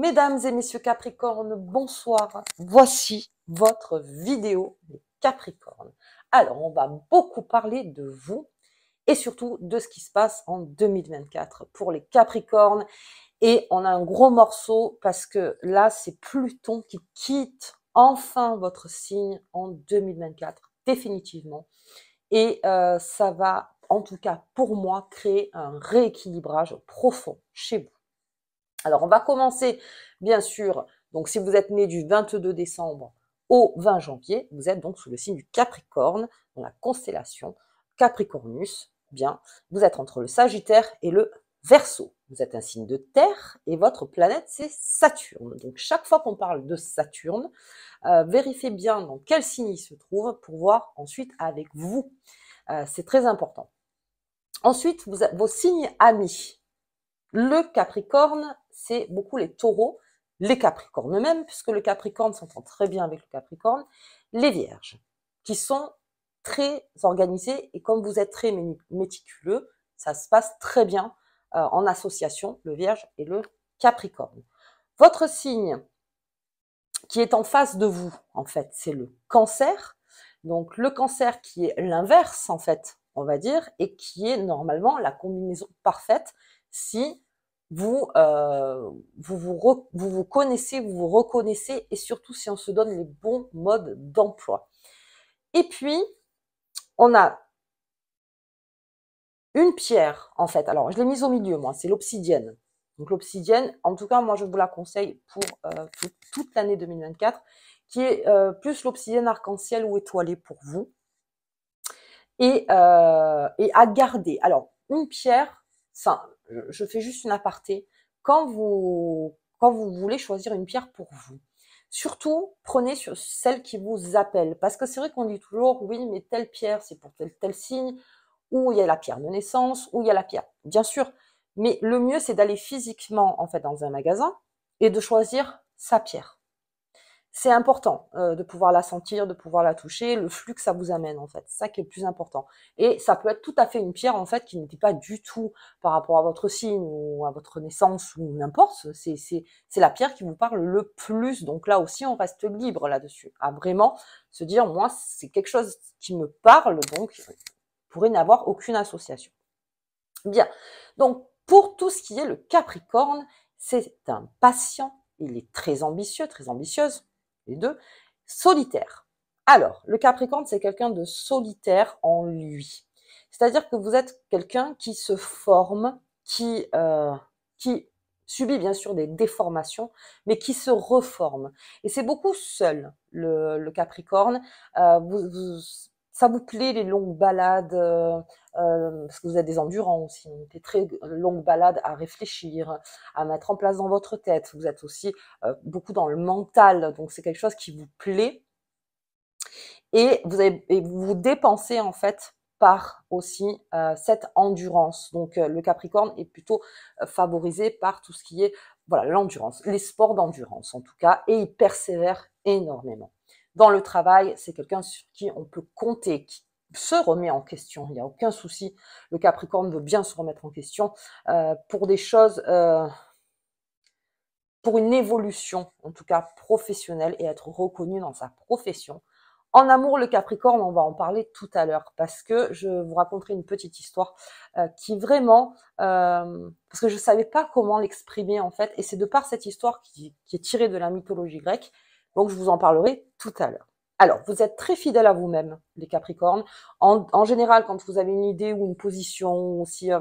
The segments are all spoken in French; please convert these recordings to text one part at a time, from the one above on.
Mesdames et messieurs Capricornes, bonsoir. Voici votre vidéo de Capricorne. Alors, on va beaucoup parler de vous et surtout de ce qui se passe en 2024 pour les Capricornes. Et on a un gros morceau parce que là, c'est Pluton qui quitte enfin votre signe en 2024, définitivement. Et euh, ça va, en tout cas pour moi, créer un rééquilibrage profond chez vous. Alors, on va commencer, bien sûr. Donc, si vous êtes né du 22 décembre au 20 janvier, vous êtes donc sous le signe du Capricorne, dans la constellation Capricornus. Bien, vous êtes entre le Sagittaire et le Verseau. Vous êtes un signe de terre et votre planète, c'est Saturne. Donc, chaque fois qu'on parle de Saturne, euh, vérifiez bien dans quel signe il se trouve pour voir ensuite avec vous. Euh, c'est très important. Ensuite, vos signes amis. Le Capricorne c'est beaucoup les taureaux, les capricornes eux-mêmes, puisque le capricorne s'entend très bien avec le capricorne, les vierges, qui sont très organisées, et comme vous êtes très méticuleux, ça se passe très bien euh, en association, le vierge et le capricorne. Votre signe qui est en face de vous, en fait, c'est le cancer. Donc le cancer qui est l'inverse, en fait, on va dire, et qui est normalement la combinaison parfaite si vous, euh, vous, vous, vous, connaissez, vous vous reconnaissez, et surtout si on se donne les bons modes d'emploi. Et puis, on a une pierre, en fait. Alors, je l'ai mise au milieu, moi, c'est l'obsidienne. Donc, l'obsidienne, en tout cas, moi, je vous la conseille pour euh, toute, l'année 2024, qui est euh, plus l'obsidienne arc-en-ciel ou étoilée pour vous. Et, euh, et à garder. Alors, une pierre, ça, euh, je fais juste une aparté. Quand vous, quand vous voulez choisir une pierre pour vous, surtout prenez sur celle qui vous appelle. Parce que c'est vrai qu'on dit toujours, oui, mais telle pierre, c'est pour tel, signe, ou il y a la pierre de naissance, ou il y a la pierre. Bien sûr. Mais le mieux, c'est d'aller physiquement, en fait, dans un magasin et de choisir sa pierre c'est important euh, de pouvoir la sentir, de pouvoir la toucher, le flux que ça vous amène en fait, c'est ça qui est le plus important. Et ça peut être tout à fait une pierre en fait qui n'était pas du tout par rapport à votre signe ou à votre naissance ou n'importe, c'est la pierre qui vous parle le plus. Donc là aussi on reste libre là-dessus, à vraiment se dire moi c'est quelque chose qui me parle donc pourrait n'avoir aucune association. Bien, donc pour tout ce qui est le Capricorne, c'est un patient il est très ambitieux, très ambitieuse deux, solitaire. Alors, le Capricorne, c'est quelqu'un de solitaire en lui. C'est-à-dire que vous êtes quelqu'un qui se forme, qui, euh, qui subit bien sûr des déformations, mais qui se reforme. Et c'est beaucoup seul, le, Capricorne. Euh, vous, vous, ça vous plaît les longues balades euh, euh, parce que vous êtes des endurants aussi, des très longues balades à réfléchir, à mettre en place dans votre tête. Vous êtes aussi euh, beaucoup dans le mental, donc c'est quelque chose qui vous plaît. Et vous, vous, dépensez en fait par aussi cette endurance. Donc le Capricorne est plutôt favorisé par tout ce qui est voilà l'endurance, les sports d'endurance en tout cas, et il persévère énormément. Dans le travail, c'est quelqu'un sur qui on peut compter, qui se remet en question. Il n'y a aucun souci. Le Capricorne veut bien se remettre en question euh, pour des choses, euh, pour une évolution, en tout cas professionnelle, et être reconnu dans sa profession. En amour, le Capricorne, on va en parler tout à l'heure parce que je vous raconterai une petite histoire euh, qui vraiment, parce que je ne savais pas comment l'exprimer en fait, et c'est de par cette histoire qui est tirée de la mythologie grecque donc, je vous en parlerai tout à l'heure. Alors, vous êtes très fidèle à vous-même, les Capricornes. En, général, quand vous avez une idée ou une position, aussi, euh,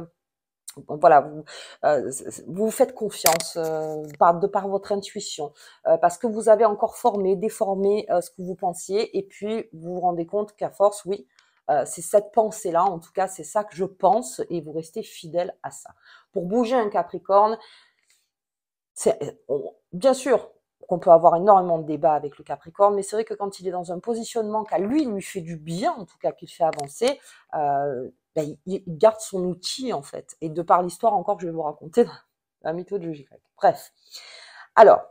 voilà, vous, euh, vous faites confiance euh, de par votre intuition, parce que vous avez encore formé, déformé ce que vous pensiez, et puis vous vous rendez compte qu'à force, oui, c'est cette pensée-là, en tout cas, c'est ça que je pense, et vous restez fidèle à ça. Pour bouger un Capricorne, c'est bien sûr, qu'on peut avoir énormément de débats avec le Capricorne, mais c'est vrai que quand il est dans un positionnement qu'à lui lui fait du bien, en tout cas qu'il fait avancer, euh, ben, il, garde son outil en fait. Et de par l'histoire encore je vais vous raconter la mythologie grecque. Bref. Alors,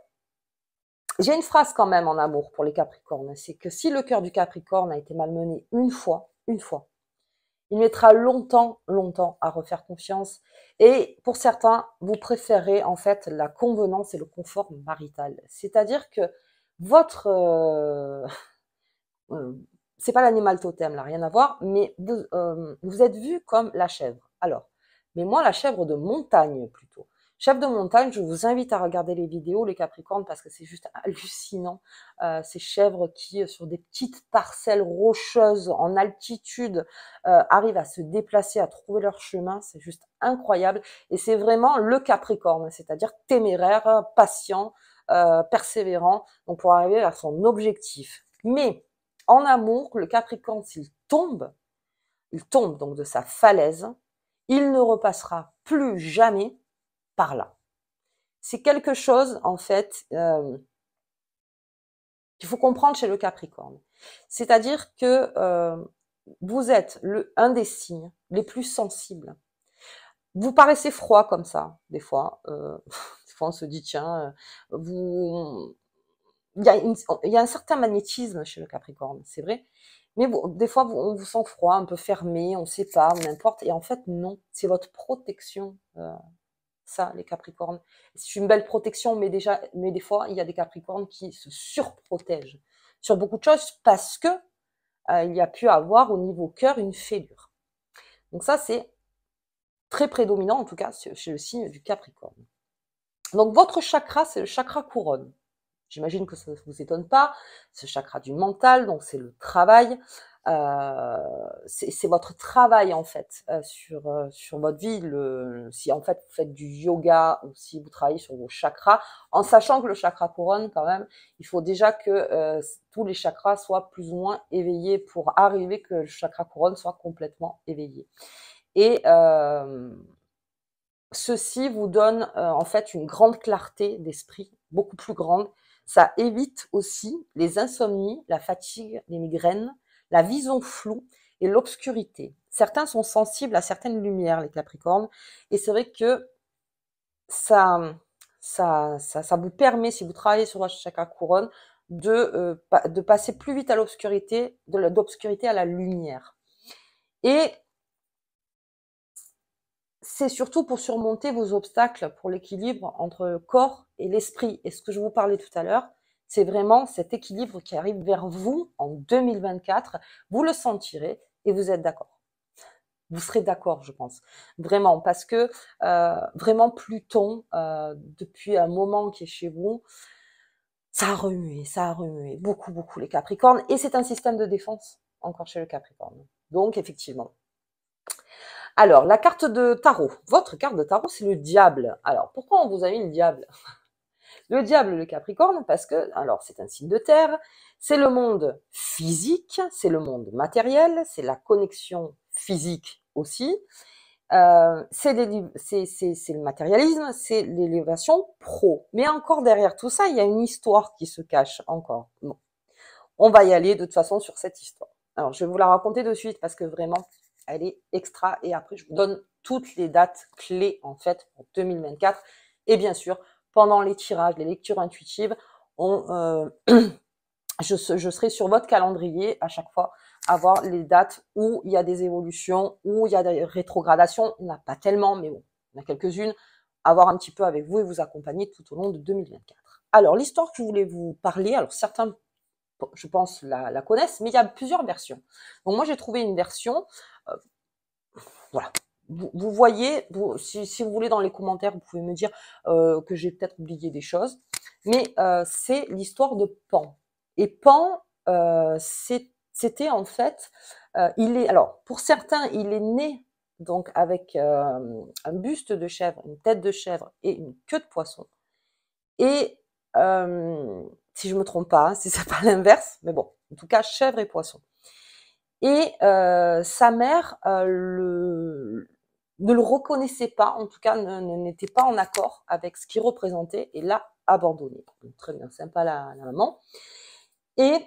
j'ai une phrase quand même en amour pour les Capricornes, c'est que si le cœur du Capricorne a été malmené une fois, une fois, il mettra longtemps, longtemps à refaire confiance. Et pour certains, vous préférez en fait la convenance et le confort marital. C'est-à-dire que votre... Euh, euh, c'est pas l'animal totem, là, rien à voir, mais euh, vous êtes vu comme la chèvre. Alors, mais moi, la chèvre de montagne plutôt. Chef de montagne, je vous invite à regarder les vidéos, les Capricornes, parce que c'est juste hallucinant. Euh, ces chèvres qui, euh, sur des petites parcelles rocheuses en altitude, euh, arrivent à se déplacer, à trouver leur chemin, c'est juste incroyable. Et c'est vraiment le Capricorne, c'est-à-dire téméraire, patient, persévérant, donc pour arriver à son objectif. Mais en amour, le Capricorne, s'il tombe, il tombe donc de sa falaise, il ne repassera plus jamais par là. C'est quelque chose, en fait, euh, qu'il faut comprendre chez le Capricorne. C'est-à-dire que euh, vous êtes le, un des signes les plus sensibles. Vous paraissez froid comme ça, des fois. Euh, des fois, on se dit, tiens, vous... Il y, a un certain magnétisme chez le Capricorne, c'est vrai. Mais des fois, vous, on vous sent froid, un peu fermé, on ne sait pas, n'importe. Et en fait, non, c'est votre protection ça, les Capricornes. C'est une belle protection, mais déjà, mais des fois, il y a des Capricornes qui se surprotègent sur beaucoup de choses parce que euh, il y a pu avoir au niveau cœur une fêlure. Donc ça, c'est très prédominant, en tout cas, chez le signe du Capricorne. Donc votre chakra, c'est le chakra couronne. J'imagine que ça ne vous étonne pas. Ce chakra du mental, donc c'est le travail, euh, c'est votre travail en fait euh, sur euh, sur votre vie. si en fait vous faites du yoga ou si vous travaillez sur vos chakras, en sachant que le chakra couronne quand même, il faut déjà que tous les chakras soient plus ou moins éveillés pour arriver que le chakra couronne soit complètement éveillé. Et ceci vous donne en fait une grande clarté d'esprit, beaucoup plus grande. Ça évite aussi les insomnies, la fatigue, les migraines la vision floue et l'obscurité. Certains sont sensibles à certaines lumières, les Capricornes, et c'est vrai que ça, ça, vous permet, si vous travaillez sur la chakra couronne, de, euh, de passer plus vite à l'obscurité, de à la lumière. Et c'est surtout pour surmonter vos obstacles, pour l'équilibre entre le corps et l'esprit. Et ce que je vous parlais tout à l'heure, c'est vraiment cet équilibre qui arrive vers vous en 2024. Vous le sentirez et vous êtes d'accord. Vous serez d'accord, je pense, vraiment, parce que euh, vraiment Pluton, euh, depuis un moment qui est chez vous, ça a remué, ça a remué beaucoup, beaucoup les Capricornes. Et c'est un système de défense encore chez le Capricorne. Donc, effectivement, alors, la carte de tarot. Votre carte de tarot, c'est le diable. Alors, pourquoi on vous a mis le diable le diable, le Capricorne, parce que, alors, c'est un signe de terre, c'est le monde physique, c'est le monde matériel, c'est la connexion physique aussi, euh, c'est le matérialisme, c'est l'élévation pro. Mais encore derrière tout ça, il y a une histoire qui se cache encore. On va y aller de toute façon sur cette histoire. Alors, je vais vous la raconter de suite parce que vraiment, elle est extra. Et après, je vous donne toutes les dates clés, en fait, pour 2024. Et bien sûr, pendant les tirages, les lectures intuitives, on, euh, je, serai sur votre calendrier à chaque fois avoir les dates où il y a des évolutions, où il y a des rétrogradations. On n'a pas tellement, mais bon, il en a quelques-unes. Avoir un petit peu avec vous et vous accompagner tout au long de 2024. Alors, l'histoire que je voulais vous parler, alors certains, je pense, la, connaissent, mais il y a plusieurs versions. Donc, moi, j'ai trouvé une version, euh, voilà, vous, voyez, si, vous voulez dans les commentaires, vous pouvez me dire euh, que j'ai peut-être oublié des choses. Mais euh, c'est l'histoire de Pan. Et Pan, euh, c'était en fait, il est alors pour certains, il est né donc avec un buste de chèvre, une tête de chèvre et une queue de poisson. Et si je me trompe pas, si hein, si c'est pas l'inverse, mais bon, en tout cas chèvre et poisson. Et sa mère le, ne le reconnaissait pas, en tout cas n'était pas en accord avec ce qu'il représentait et l'a abandonné. très bien, sympa la, maman. Et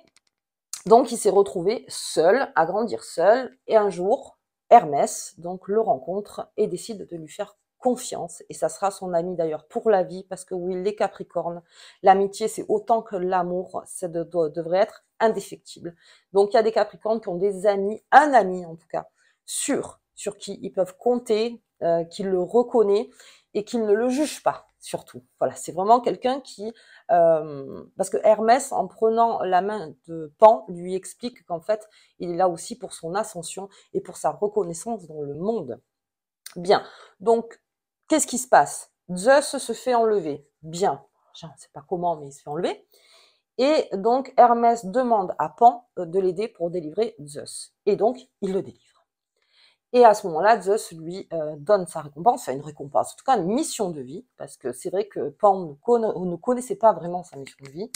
donc il s'est retrouvé seul, à grandir seul, et un jour, Hermès donc le rencontre et décide de lui faire confiance, et ça sera son ami d'ailleurs pour la vie, parce que oui, les Capricornes, l'amitié c'est autant que l'amour, ça devrait être indéfectible. Donc il y a des Capricornes qui ont des amis, un ami en tout cas, sûr, sur qui ils peuvent compter, euh, qu'il le reconnaît et qui ne le juge pas surtout. Voilà, c'est vraiment quelqu'un qui... Euh, parce que Hermès, en prenant la main de Pan, lui explique qu'en fait, il est là aussi pour son ascension et pour sa reconnaissance dans le monde. Bien, donc, qu'est-ce qui se passe Zeus se fait enlever. Bien, je ne sais pas comment, mais il se fait enlever. Et donc, Hermès demande à Pan euh, de l'aider pour délivrer Zeus. Et donc, il le délivre. Et à ce moment-là, Zeus lui euh, donne sa récompense, enfin une récompense, en tout cas une mission de vie, parce que c'est vrai que Pan ne, connaissait pas vraiment sa mission de vie.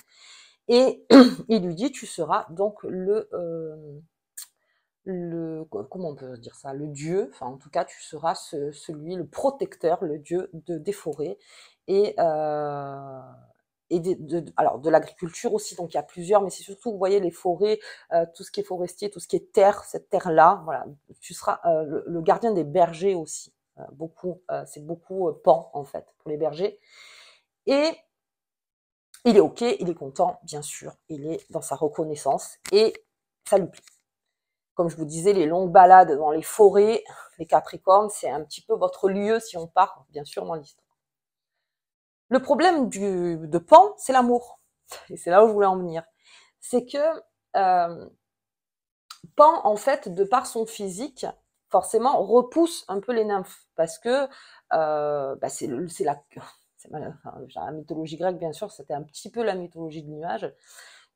Et il lui dit, tu seras donc le, euh, le comment on peut dire ça, le dieu, enfin en tout cas tu seras celui, le protecteur, le dieu de, des forêts. Et, euh, et de, alors de l'agriculture aussi, donc il y a plusieurs, mais c'est surtout, vous voyez, les forêts, euh, tout ce qui est forestier, tout ce qui est terre, cette terre-là, voilà, tu seras euh, le, gardien des bergers aussi. Euh, beaucoup, c'est beaucoup pan en fait pour les bergers. Et il est ok, il est content, bien sûr, il est dans sa reconnaissance et ça lui plaît. Comme je vous disais, les longues balades dans les forêts, les Capricornes, c'est un petit peu votre lieu si on part, bien sûr, dans l'histoire le problème de Pan, c'est l'amour. Et c'est là où je voulais en venir. C'est que euh, Pan, en fait, de par son physique, forcément repousse un peu les nymphes parce que euh, bah, c'est la, la mythologie grecque, bien sûr, c'était un petit peu la mythologie du nuage.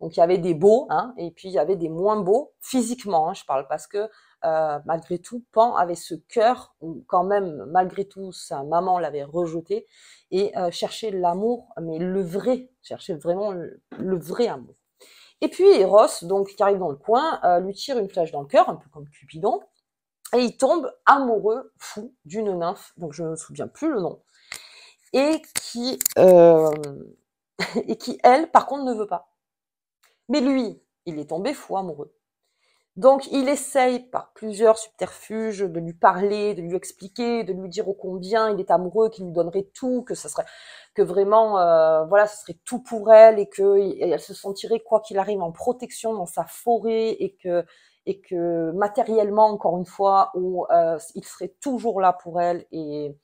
Donc il y avait des beaux, hein, et puis il y avait des moins beaux physiquement. Hein. je parle parce que euh, malgré tout, Pan avait ce cœur où quand même malgré tout sa maman l'avait rejeté et euh, cherchait l'amour, mais le vrai, cherchait vraiment le, vrai amour. Et puis Eros, donc qui arrive dans le coin, euh, lui tire une flèche dans le cœur, un peu comme Cupidon, et il tombe amoureux, fou d'une nymphe, donc je ne me souviens plus le nom, et qui et qui elle, par contre, ne veut pas. Mais lui, il est tombé fou amoureux. Donc il essaye par plusieurs subterfuges de lui parler, de lui expliquer, de lui dire au combien il est amoureux, qu'il lui donnerait tout, que ça serait, que vraiment, euh, voilà, ce serait tout pour elle et que elle se sentirait quoi qu'il arrive en protection dans sa forêt et que et que matériellement encore une fois, euh, il serait toujours là pour elle et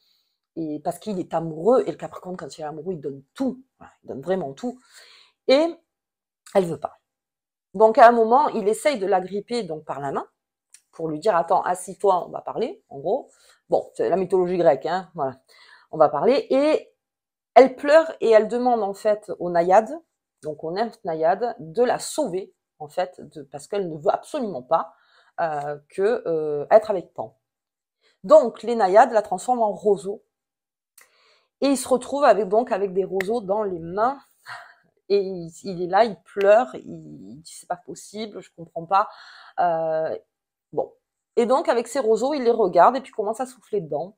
parce qu'il est amoureux et le Capricorne quand il est amoureux il donne tout, il donne vraiment tout et elle veut pas. Donc à un moment, il essaye de la gripper donc par la main pour lui dire attends assis-toi, on va parler en gros. Bon, c'est la mythologie grecque, hein, voilà. On va parler et elle pleure et elle demande en fait aux naïades, donc aux nymphes naïades, de la sauver en fait de, parce qu'elle ne veut absolument pas euh, que euh, être avec Pan. Donc les naïades la transforment en roseau et ils se retrouvent avec donc avec des roseaux dans les mains et il, est là, il pleure, il, dit c'est pas possible, je comprends pas. Euh, bon. Et donc avec ses roseaux, il les regarde et puis commence à souffler dedans.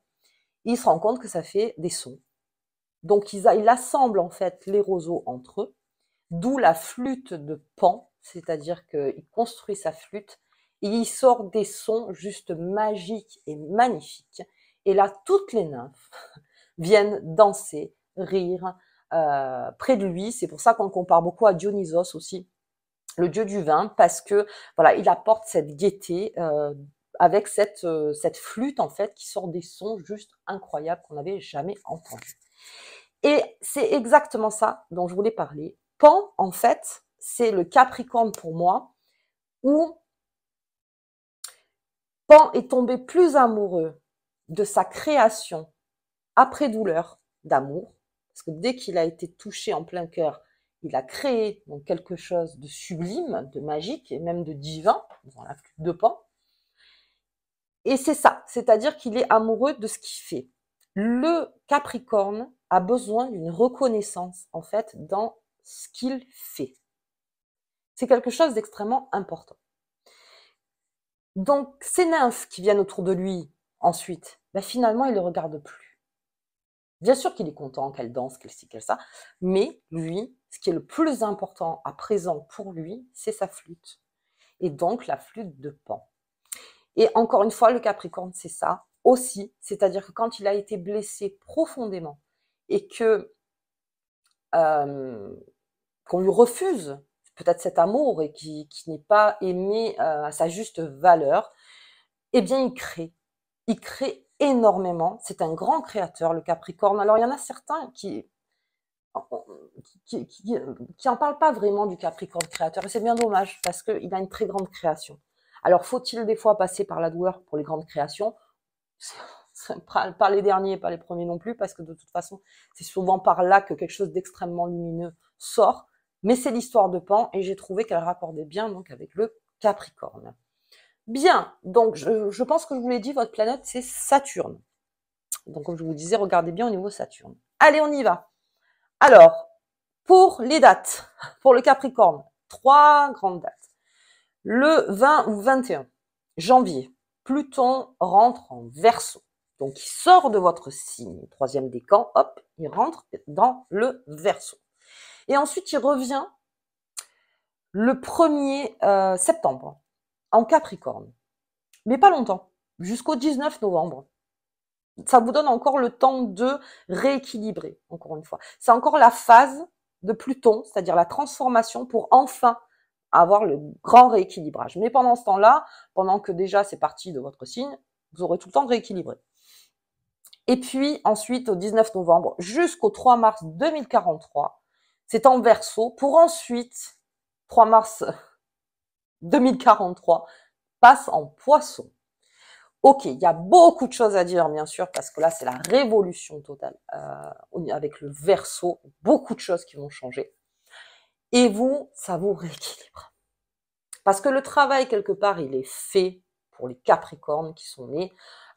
il se rend compte que ça fait des sons. Donc il, il assemble en fait les roseaux entre eux, d'où la flûte de Pan, c'est-à-dire qu'il construit sa flûte et il sort des sons juste magiques et magnifiques. Et là, toutes les nymphes viennent danser, rire, euh, près de lui. C'est pour ça qu'on compare beaucoup à Dionysos aussi, le dieu du vin, parce que voilà, il apporte cette gaieté euh, avec cette, euh, cette flûte en fait qui sort des sons juste incroyables qu'on n'avait jamais entendus. Et c'est exactement ça dont je voulais parler. Pan, en fait, c'est le Capricorne pour moi, où Pan est tombé plus amoureux de sa création après douleur d'amour parce que dès qu'il a été touché en plein cœur, il a créé donc quelque chose de sublime, de magique et même de divin n'en a plus de Pan. Et c'est ça, c'est-à-dire qu'il est amoureux de ce qu'il fait. Le Capricorne a besoin d'une reconnaissance en fait dans ce qu'il fait. C'est quelque chose d'extrêmement important. Donc ces nymphes qui viennent autour de lui ensuite, bah, finalement, il ne le regarde plus Bien sûr qu'il est content qu'elle danse, qu'elle ci, qu'elle ça, mais lui, ce qui est le plus important à présent pour lui, c'est sa flûte. Et donc la flûte de Pan. Et encore une fois, le Capricorne, c'est ça aussi. C'est-à-dire que quand il a été blessé profondément et que euh, qu'on lui refuse peut-être cet amour et qui, n'est pas aimé euh, à sa juste valeur, eh bien il crée. Il crée énormément. C'est un grand créateur, le Capricorne. Alors, il y en a certains qui qui, en parlent pas vraiment du Capricorne créateur. Et c'est bien dommage parce qu'il a une très grande création. Alors, faut-il des fois passer par la douleur pour les grandes créations Pas les derniers, pas les premiers non plus, parce que de toute façon, c'est souvent par là que quelque chose d'extrêmement lumineux sort. Mais c'est l'histoire de Pan et j'ai trouvé qu'elle raccordait bien donc avec le Capricorne. Bien, donc je, pense que je vous l'ai dit, votre planète c'est Saturne. Donc comme je vous disais, regardez bien au niveau Saturne. Allez, on y va. Alors, pour les dates, pour le Capricorne, trois grandes dates. Le 20 ou 21 janvier, Pluton rentre en verso. Donc il sort de votre signe, troisième décan, hop, il rentre dans le verso. Et ensuite, il revient le 1er euh, septembre en Capricorne. Mais pas longtemps, jusqu'au 19 novembre. Ça vous donne encore le temps de rééquilibrer, encore une fois. C'est encore la phase de Pluton, c'est-à-dire la transformation pour enfin avoir le grand rééquilibrage. Mais pendant ce temps-là, pendant que déjà c'est parti de votre signe, vous aurez tout le temps de rééquilibrer. Et puis ensuite, au 19 novembre jusqu'au 3 mars 2043, c'est en verso pour ensuite, 3 mars 2043 passe en poisson. Ok, il y a beaucoup de choses à dire, bien sûr, parce que là, c'est la révolution totale euh, avec le verso, beaucoup de choses qui vont changer. Et vous, ça vous rééquilibre. Parce que le travail, quelque part, il est fait pour les Capricornes qui sont nés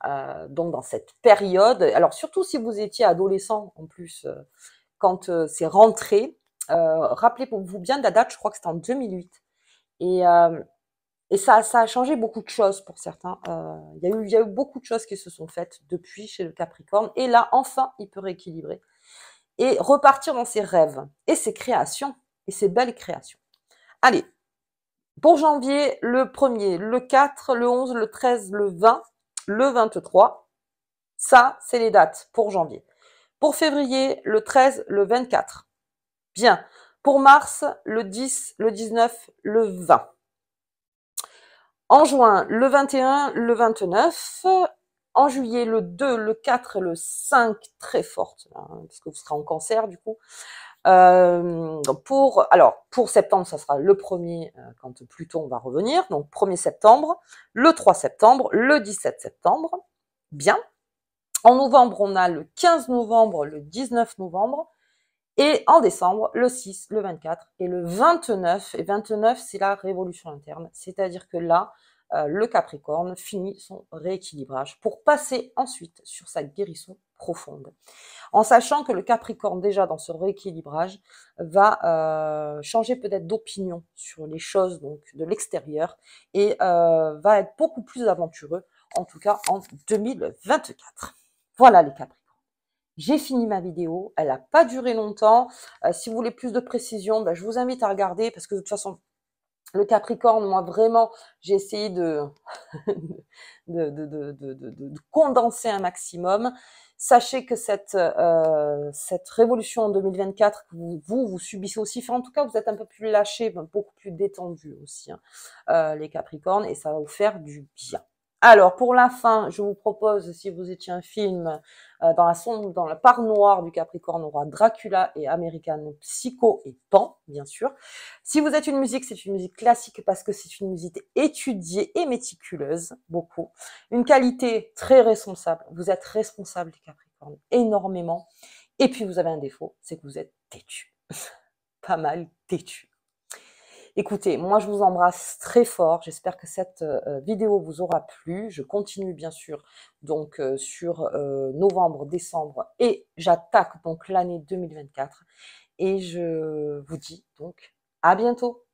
euh, donc dans cette période. Alors, surtout si vous étiez adolescent, en plus, euh, quand c'est rentré, rappelez-vous bien de la date, je crois que c'était en 2008. Et, euh, et ça, a changé beaucoup de choses pour certains. Euh, il y, a eu beaucoup de choses qui se sont faites depuis chez le Capricorne. Et là, enfin, il peut rééquilibrer et repartir dans ses rêves et ses créations et ses belles créations. Allez, pour janvier, le 1er, le 4, le 11, le 13, le 20, le 23. Ça, c'est les dates pour janvier. Pour février, le 13, le 24. Bien. Pour mars, le 10, le 19, le 20. En juin, le 21, le 29. En juillet, le 2, le 4 et le 5, très forte, hein, parce que vous serez en cancer du coup. Euh, pour alors pour septembre, ça sera le 1er euh, quand Pluton va revenir, donc 1er septembre, le 3 septembre, le 17 septembre. Bien. En novembre, on a le 15 novembre, le 19 novembre, et en décembre, le 6, le 24 et le 29. Et 29, c'est la révolution interne. C'est-à-dire que là, euh, le Capricorne finit son rééquilibrage pour passer ensuite sur sa guérison profonde. En sachant que le Capricorne, déjà dans ce rééquilibrage, va euh, changer peut-être d'opinion sur les choses donc, de l'extérieur et euh, va être beaucoup plus aventureux, en tout cas en 2024. Voilà les Capricornes. J'ai fini ma vidéo, elle n'a pas duré longtemps. Euh, si vous voulez plus de précision, bah, je vous invite à regarder parce que de toute façon, le Capricorne, moi vraiment, j'ai essayé de, de, de, de, condenser un maximum. Sachez que cette, euh, cette révolution en 2024 vous, vous, subissez aussi, enfin en tout cas, vous êtes un peu plus lâché, beaucoup plus détendu aussi, hein, euh, les Capricornes, et ça va vous faire du bien. Alors, pour la fin, je vous propose, si vous étiez un film, euh, dans la sonde, dans la part noire du Capricorne, on aura Dracula et American Psycho et Pan, bien sûr. Si vous êtes une musique, c'est une musique classique parce que c'est une musique étudiée et méticuleuse, beaucoup. Une qualité très responsable. Vous êtes responsable des Capricornes énormément. Et puis vous avez un défaut, c'est que vous êtes têtu. Pas mal têtu. Écoutez, moi je vous embrasse très fort. J'espère que cette euh, euh, vidéo vous aura plu. Je continue bien sûr donc euh, sur novembre, décembre et j'attaque donc l'année 2024. Et je vous dis donc à bientôt.